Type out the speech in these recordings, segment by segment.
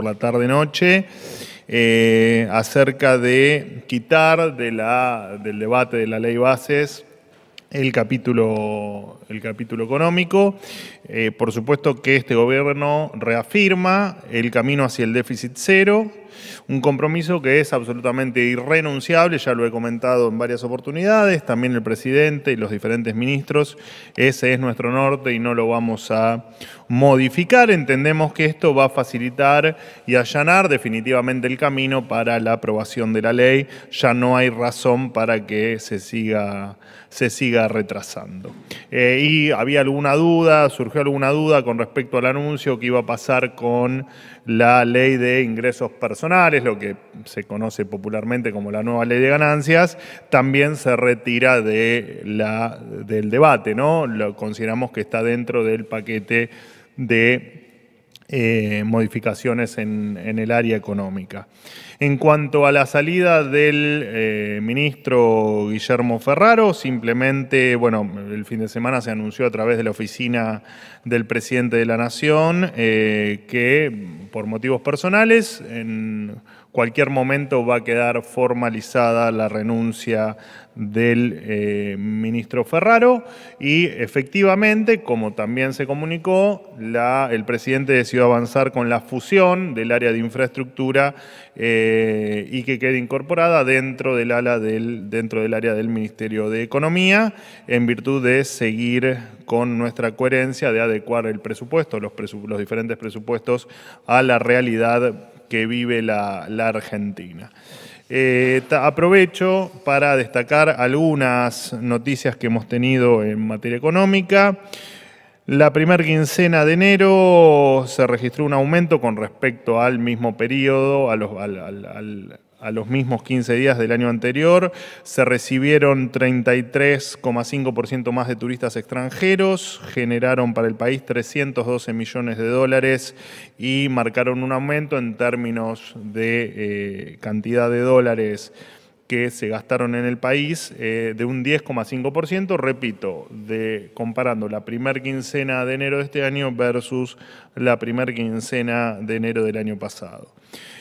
por la tarde-noche, eh, acerca de quitar del debate de la ley bases el capítulo, el capítulo económico. Eh, por supuesto que este gobierno reafirma el camino hacia el déficit cero, un compromiso que es absolutamente irrenunciable, ya lo he comentado en varias oportunidades, también el presidente y los diferentes ministros, ese es nuestro norte y no lo vamos a modificar. Entendemos que esto va a facilitar y allanar definitivamente el camino para la aprobación de la ley, ya no hay razón para que se siga, se siga retrasando. Eh, y había alguna duda, surgió alguna duda con respecto al anuncio que iba a pasar con la ley de ingresos personales, lo que se conoce popularmente como la nueva ley de ganancias, también se retira de la, del debate, ¿no? Lo consideramos que está dentro del paquete de eh, modificaciones en, el área económica. En cuanto a la salida del eh, ministro Guillermo Ferraro, simplemente, bueno, el fin de semana se anunció a través de la oficina del presidente de la Nación eh, que por motivos personales, en cualquier momento va a quedar formalizada la renuncia del eh, ministro Ferraro y efectivamente, como también se comunicó, el presidente decidió avanzar con la fusión del área de infraestructura eh, y que quede incorporada dentro del, ala dentro del área del Ministerio de Economía en virtud de seguir con nuestra coherencia de adecuar el presupuesto, los, los diferentes presupuestos a la realidad que vive la, Argentina. Eh, aprovecho para destacar algunas noticias que hemos tenido en materia económica. La primera quincena de enero se registró un aumento con respecto al mismo periodo, a al, al, a los mismos 15 días del año anterior. Se recibieron 33,5% más de turistas extranjeros, generaron para el país 312 millones de dólares y marcaron un aumento en términos de eh, cantidad de dólares que se gastaron en el país eh, de un 10,5%, repito, de, comparando la primer quincena de enero de este año versus la primer quincena de enero del año pasado.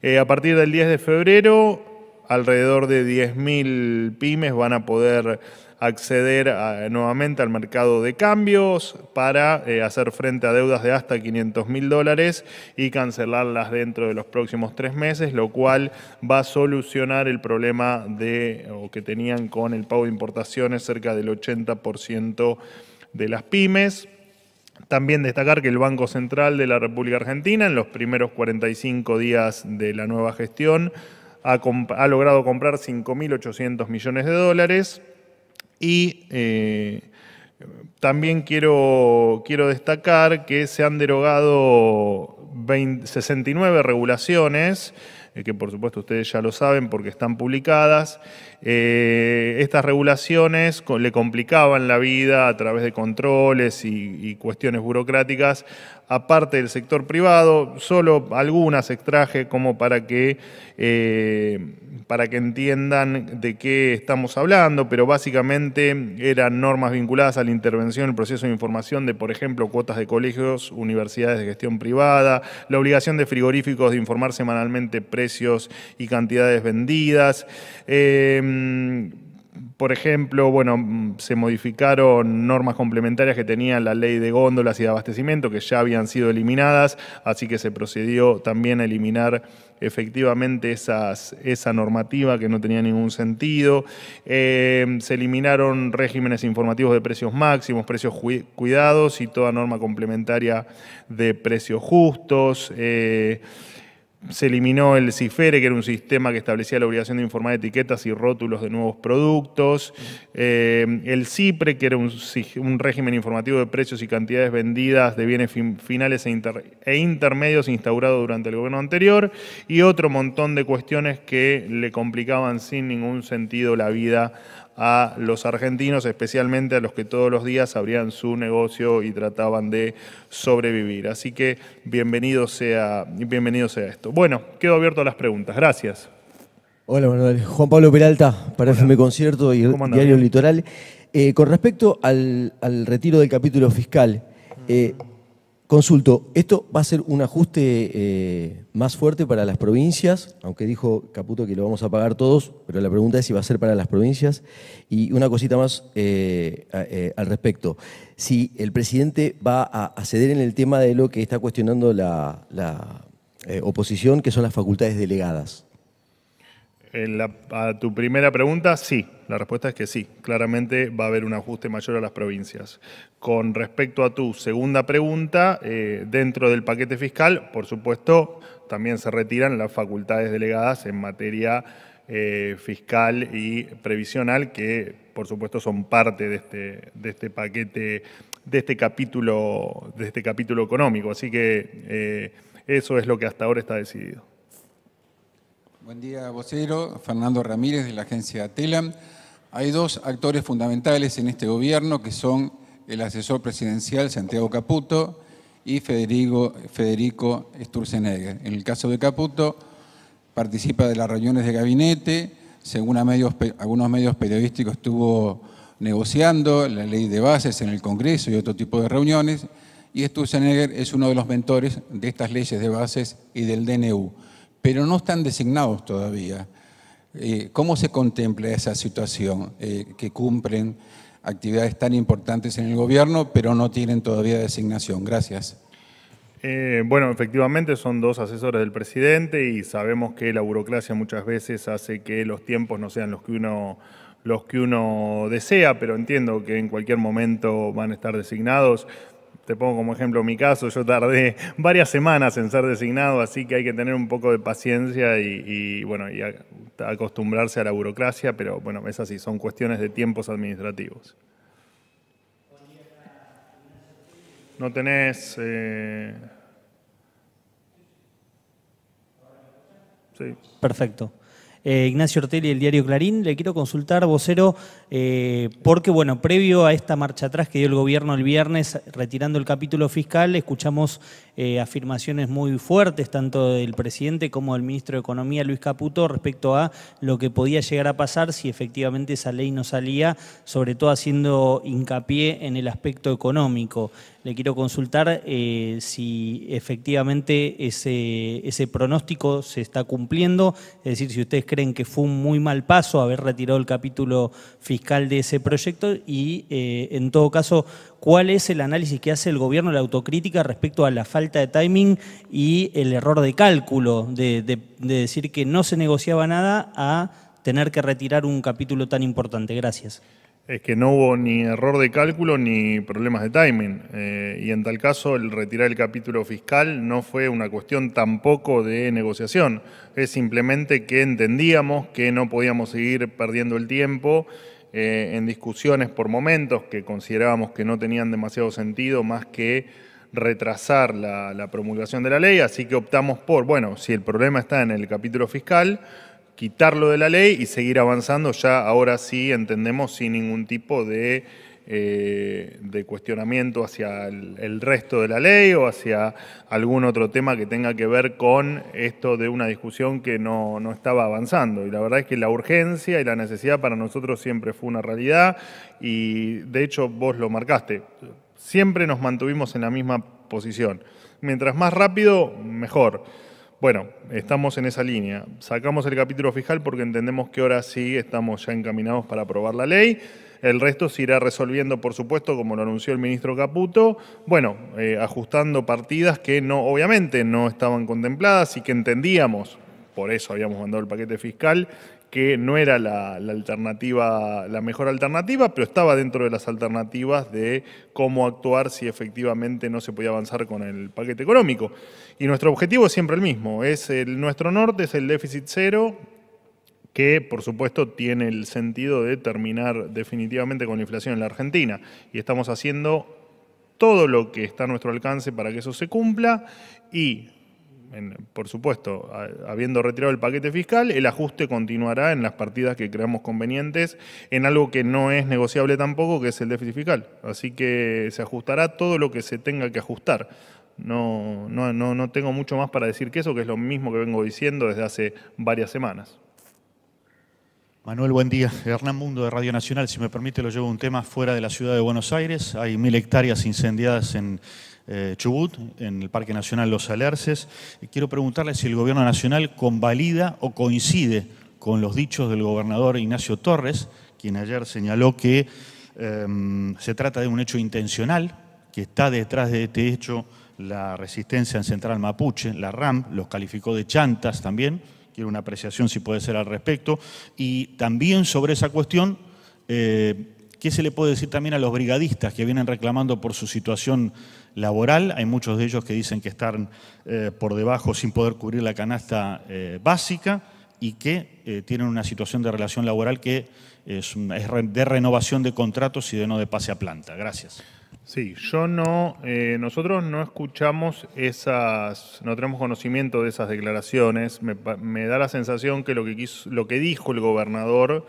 Eh, a partir del 10 de febrero alrededor de 10.000 pymes van a poder acceder nuevamente al mercado de cambios para eh, hacer frente a deudas de hasta 500 mil dólares y cancelarlas dentro de los próximos tres meses, lo cual va a solucionar el problema de, que tenían con el pago de importaciones cerca del 80% de las pymes. También destacar que el Banco Central de la República Argentina en los primeros 45 días de la nueva gestión ha, logrado comprar 5.800 millones de dólares y eh, también quiero, quiero destacar que se han derogado 69 regulaciones eh, que por supuesto ustedes ya lo saben porque están publicadas. Eh, estas regulaciones le complicaban la vida a través de controles y, y cuestiones burocráticas, aparte del sector privado, solo algunas extraje como para que eh, para que entiendan de qué estamos hablando, pero básicamente eran normas vinculadas a la intervención, el proceso de información de, por ejemplo, cuotas de colegios, universidades de gestión privada, la obligación de frigoríficos de informar semanalmente precios y cantidades vendidas. Eh, por ejemplo, bueno, mm, se modificaron normas complementarias que tenía la ley de góndolas y de abastecimiento, que ya habían sido eliminadas, así que se procedió también a eliminar efectivamente esas, esa normativa que no tenía ningún sentido. Eh, se eliminaron regímenes informativos de precios máximos, precios cuidados y toda norma complementaria de precios justos. Eh, se eliminó el CIFERE, que era un sistema que establecía la obligación de informar etiquetas y rótulos de nuevos productos. Eh, el CIPRE, que era un, régimen informativo de precios y cantidades vendidas de bienes finales e, e, intermedios instaurado durante el gobierno anterior. Y otro montón de cuestiones que le complicaban sin ningún sentido la vida a los argentinos, especialmente a los que todos los días abrían su negocio y trataban de sobrevivir. Así que bienvenido sea, bienvenido sea esto. Bueno, quedo abierto a las preguntas. Gracias. Hola Juan Pablo Peralta para FM Concierto y Diario Litoral. Eh, con respecto al, retiro del capítulo fiscal, eh, Consulto, ¿esto va a ser un ajuste eh, más fuerte para las provincias? Aunque dijo Caputo que lo vamos a pagar todos, pero la pregunta es si va a ser para las provincias. Y una cosita más eh, eh, al respecto. Si el presidente va a ceder en el tema de lo que está cuestionando la oposición, que son las facultades delegadas a tu primera pregunta, sí. La respuesta es que sí. Claramente va a haber un ajuste mayor a las provincias. Con respecto a tu segunda pregunta, eh, dentro del paquete fiscal, por supuesto, también se retiran las facultades delegadas en materia eh, fiscal y previsional, que por supuesto son parte de este, de este paquete, de este capítulo, de este capítulo económico. Así que eh, eso es lo que hasta ahora está decidido. Buen día, vocero. Fernando Ramírez, de la agencia TELAM. Hay dos actores fundamentales en este gobierno, que son el asesor presidencial Santiago Caputo y Federico, Federico Sturzenegger. En el caso de Caputo, participa de las reuniones de gabinete, según algunos medios periodísticos estuvo negociando la ley de bases en el Congreso y otro tipo de reuniones, y Sturzenegger es uno de los mentores de estas leyes de bases y del DNU pero no están designados todavía. Eh, ¿Cómo se contempla esa situación eh, que cumplen actividades tan importantes en el gobierno, pero no tienen todavía designación? Gracias. Eh, bueno, efectivamente son dos asesores del presidente y sabemos que la burocracia muchas veces hace que los tiempos no sean los que uno los que uno desea, pero entiendo que en cualquier momento van a estar designados te pongo como ejemplo mi caso, yo tardé varias semanas en ser designado, así que hay que tener un poco de paciencia y, bueno, y acostumbrarse a la burocracia, pero bueno, es así, son cuestiones de tiempos administrativos. No tenés... Eh, sí. Perfecto. Eh, Ignacio Ortelli el diario Clarín. Le quiero consultar, vocero, eh, porque, bueno, previo a esta marcha atrás que dio el gobierno el viernes, retirando el capítulo fiscal, escuchamos eh, afirmaciones muy fuertes, tanto del presidente como del ministro de Economía, Luis Caputo, respecto a lo que podía llegar a pasar si efectivamente esa ley no salía, sobre todo haciendo hincapié en el aspecto económico le quiero consultar eh, si efectivamente ese, pronóstico se está cumpliendo, es decir, si ustedes creen que fue un muy mal paso haber retirado el capítulo fiscal de ese proyecto y, eh, en todo caso, cuál es el análisis que hace el gobierno de la autocrítica respecto a la falta de timing y el error de cálculo, de decir que no se negociaba nada a tener que retirar un capítulo tan importante. Gracias es que no hubo ni error de cálculo ni problemas de timing. Eh, y en tal caso, el retirar el capítulo fiscal no fue una cuestión tampoco de negociación. Es simplemente que entendíamos que no podíamos seguir perdiendo el tiempo eh, en discusiones por momentos que considerábamos que no tenían demasiado sentido más que retrasar la promulgación de la ley. Así que optamos por, bueno, si el problema está en el capítulo fiscal, quitarlo de la ley y seguir avanzando ya ahora sí entendemos sin ningún tipo de, eh, cuestionamiento hacia el, resto de la ley o hacia algún otro tema que tenga que ver con esto de una discusión que no, no estaba avanzando. Y la verdad es que la urgencia y la necesidad para nosotros siempre fue una realidad y de hecho vos lo marcaste. Siempre nos mantuvimos en la misma posición. Mientras más rápido, mejor. Bueno, estamos en esa línea. Sacamos el capítulo fiscal porque entendemos que ahora sí estamos ya encaminados para aprobar la ley. El resto se irá resolviendo, por supuesto, como lo anunció el ministro Caputo, bueno, eh, ajustando partidas que no, obviamente, no estaban contempladas y que entendíamos, por eso habíamos mandado el paquete fiscal, que no era la, alternativa, la mejor alternativa, pero estaba dentro de las alternativas de cómo actuar si efectivamente no se podía avanzar con el paquete económico. Y nuestro objetivo es siempre el mismo, es el, nuestro norte es el déficit cero, que por supuesto tiene el sentido de terminar definitivamente con la inflación en la Argentina. Y estamos haciendo todo lo que está a nuestro alcance para que eso se cumpla y por supuesto, habiendo retirado el paquete fiscal, el ajuste continuará en las partidas que creamos convenientes, en algo que no es negociable tampoco, que es el déficit fiscal. Así que se ajustará todo lo que se tenga que ajustar. No, no, tengo mucho más para decir que eso, que es lo mismo que vengo diciendo desde hace varias semanas. Manuel, buen día. Hernán Mundo de Radio Nacional, si me permite, lo llevo un tema fuera de la ciudad de Buenos Aires. Hay mil hectáreas incendiadas en eh, Chubut, en el Parque Nacional Los Alerces. Quiero preguntarle si el Gobierno Nacional convalida o coincide con los dichos del gobernador Ignacio Torres, quien ayer señaló que em, se trata de un hecho intencional, que está detrás de este hecho la resistencia en Central Mapuche, la RAM, los calificó de chantas también, quiero una apreciación si puede ser al respecto, y también sobre esa cuestión, eh, ¿qué se le puede decir también a los brigadistas que vienen reclamando por su situación laboral. Hay muchos de ellos que dicen que están eh, por debajo sin poder cubrir la canasta eh, básica y que eh, tienen una situación de relación laboral que es, de renovación de contratos y de no de pase a planta. Gracias. Sí, yo no, nosotros no escuchamos esas, no tenemos conocimiento de esas declaraciones. Me, da la sensación que lo que dijo el gobernador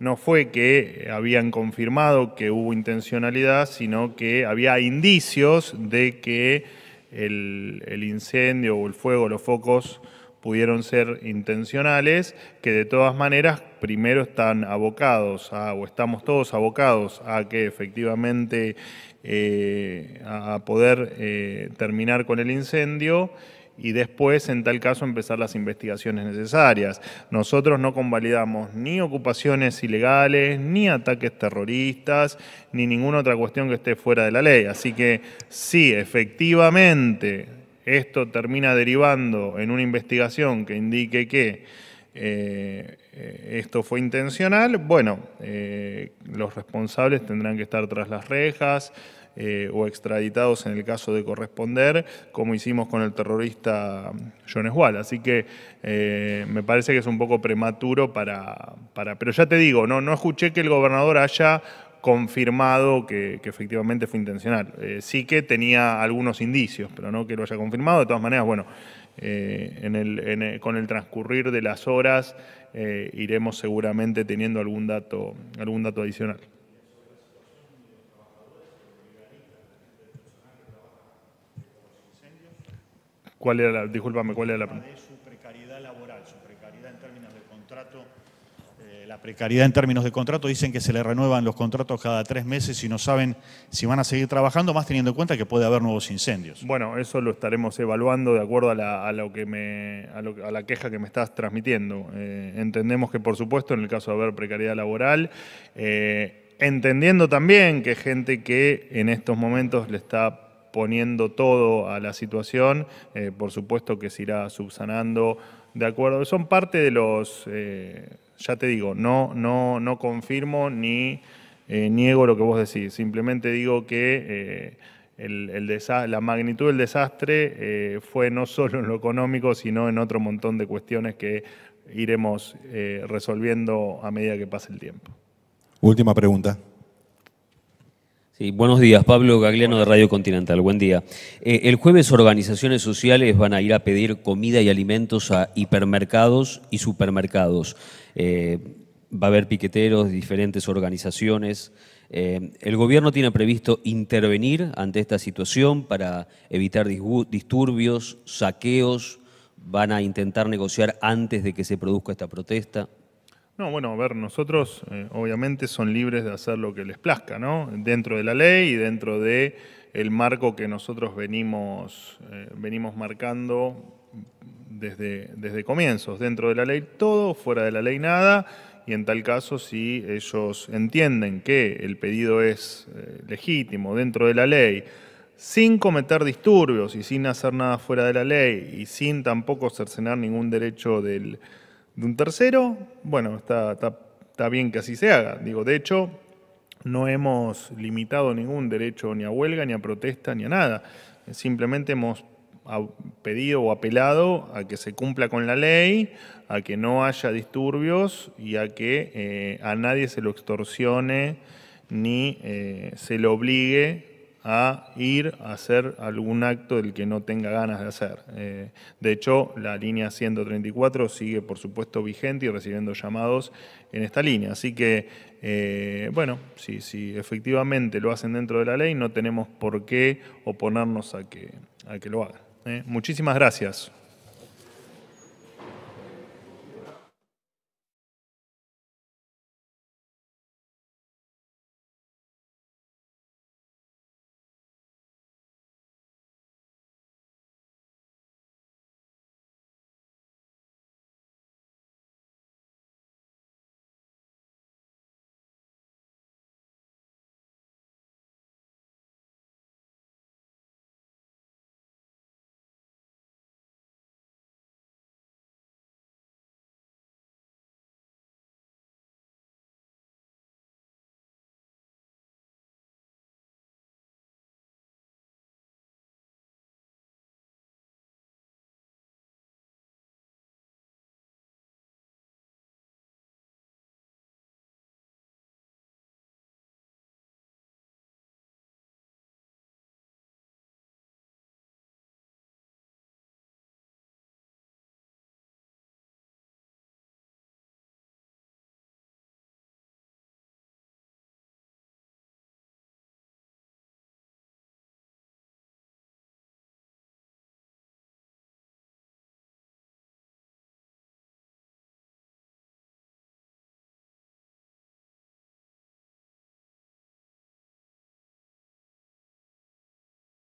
no fue que habían confirmado que hubo intencionalidad, sino que había indicios de que el, incendio o el fuego, los focos, pudieron ser intencionales, que de todas maneras primero están abocados o estamos todos abocados a que efectivamente eh, a poder eh, terminar con el incendio y después, en tal caso, empezar las investigaciones necesarias. Nosotros no convalidamos ni ocupaciones ilegales, ni ataques terroristas, ni ninguna otra cuestión que esté fuera de la ley. Así que sí, efectivamente, esto termina derivando en una investigación que indique que... Eh, eh, esto fue intencional, bueno, eh, los responsables tendrán que estar tras las rejas eh, o extraditados en el caso de corresponder, como hicimos con el terrorista Jones Wall. Así que me parece que es un poco prematuro para, Pero ya te digo, no, no escuché que el gobernador haya confirmado que, efectivamente fue intencional. sí que tenía algunos indicios, pero no que lo haya confirmado. De todas maneras, bueno, con el transcurrir de las horas eh, iremos seguramente teniendo algún dato, algún dato adicional. ¿Cuál era la, discúlpame, cuál era la... su precariedad laboral, su precariedad en términos de contrato eh, la precariedad en términos de contrato, dicen que se le renuevan los contratos cada tres meses y no saben si van a seguir trabajando, más teniendo en cuenta que puede haber nuevos incendios. Bueno, eso lo estaremos evaluando de acuerdo a la, lo que me, a, la queja que me estás transmitiendo. Eh, entendemos que, por supuesto, en el caso de haber precariedad laboral, eh, entendiendo también que gente que en estos momentos le está poniendo todo a la situación, por supuesto que se irá subsanando de acuerdo. Son parte de los... Ya te digo, no, no, no confirmo ni eh, niego lo que vos decís, simplemente digo que... Eh, el, la magnitud del desastre eh, fue no solo en lo económico, sino en otro montón de cuestiones que iremos resolviendo a medida que pase el tiempo. Última pregunta buenos días, Pablo Gagliano de Radio Continental, buen día. Eh, el jueves organizaciones sociales van a ir a pedir comida y alimentos a hipermercados y supermercados. Eh, va a haber piqueteros, diferentes organizaciones. Eh, el gobierno tiene previsto intervenir ante esta situación para evitar disturbios, saqueos, van a intentar negociar antes de que se produzca esta protesta. No, bueno, a ver, nosotros eh, obviamente son libres de hacer lo que les plazca, ¿no? Dentro de la ley y dentro del marco que nosotros venimos, eh, venimos marcando desde, desde comienzos. Dentro de la ley todo, fuera de la ley nada, y en tal caso si ellos entienden que el pedido es eh, legítimo dentro de la ley, sin cometer disturbios y sin hacer nada fuera de la ley y sin tampoco cercenar ningún derecho del de un tercero, bueno, está, está, bien que así se haga. Digo, de hecho, no hemos limitado ningún derecho ni a huelga, ni a protesta, ni a nada. Simplemente hemos pedido o apelado a que se cumpla con la ley, a que no haya disturbios y a que eh, a nadie se lo extorsione ni eh, se lo obligue a ir a hacer algún acto del que no tenga ganas de hacer. Eh, de hecho, la línea 134 sigue, por supuesto, vigente y recibiendo llamados en esta línea. Así que, eh, bueno, si, efectivamente lo hacen dentro de la ley, no tenemos por qué oponernos a que, a que lo hagan. ¿eh? muchísimas gracias.